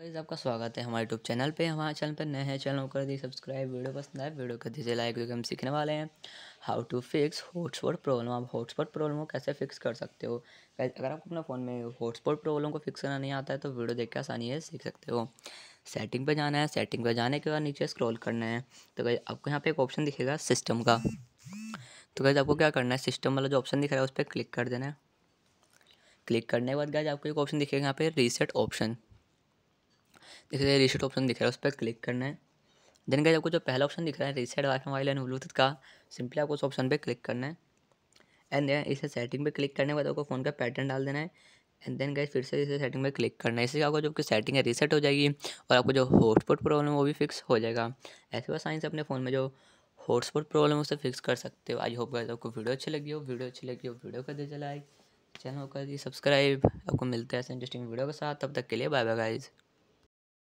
guys आपका स्वागत है हमारे यूट्यूब चैनल पे हमारे चैनल पर नए हैं चैनल कर दी सब्सक्राइब वीडियो पसंद आए वीडियो कर दीजिए लाइक क्योंकि हम सीखने वाले हैं how to fix hotspot problem आप हॉटस्पॉट प्रॉब्लम को कैसे फिक्स कर सकते हो गाइस अगर आपको अपने फ़ोन में हॉटस्पॉट प्रॉब्लम को फिक्स करना नहीं आता है तो वीडियो देख के आसानी है सीख सकते हो सेटिंग पर जाना है सेटिंग पर जाने के बाद नीचे स्क्रॉल करना है तो गाइस आपको यहाँ पर एक ऑप्शन दिखेगा सिस्टम का तो गाइस आपको क्या करना है सिस्टम वाला जो ऑप्शन दिख रहा है उस पर क्लिक कर देना है क्लिक करने के बाद गाइस आपको एक ऑप्शन दिखेगा यहाँ पे रीसेट ऑप्शन रहे रीसेट ऑप्शन दिख रहा है उस पर क्लिक करना है देन गए आपको जो पहला ऑप्शन दिख रहा है reset wifi mobile and bluetooth का सिंपली आपको उस ऑप्शन पर क्लिक करना है एंड देन इसे सेटिंग पे क्लिक करने के बाद आपको फ़ोन का पैटर्न डाल देना है एंड देन गए फिर से इसे सेटिंग पे क्लिक करना है इससे आपको जो आपकी सेटिंग है रीसेट हो जाएगी और आपको जो हॉटस्पॉट प्रॉब्लम है वो भी फिक्स हो जाएगा ऐसे बस साइंस अपने फ़ोन में जो हॉटस्पॉट प्रॉब्लम है उसे फिक्स कर सकते हो आई होप गाइस आपको वीडियो अच्छी लगी हो वीडियो अच्छी लगी हो वीडियो कर दीजिए लाइक चैनल कर दीजिए सब्सक्राइब आपको मिलते हैं ऐसे इंटरेस्टिंग वीडियो के साथ तब तक के लिए बाय बाय गाइज़